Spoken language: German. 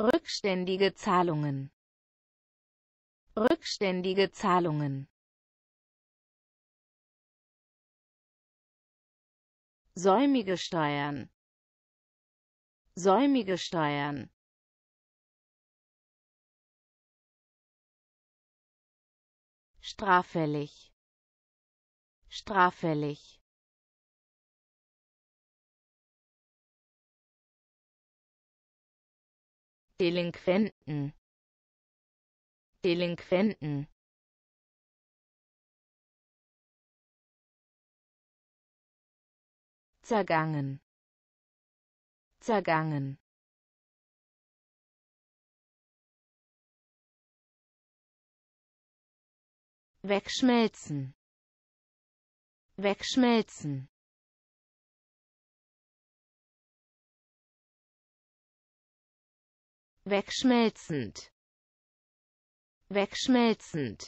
Rückständige Zahlungen. Rückständige Zahlungen. Säumige Steuern. Säumige Steuern. straffällig straffällig Delinquenten Delinquenten zergangen zergangen wegschmelzen wegschmelzen wegschmelzend wegschmelzend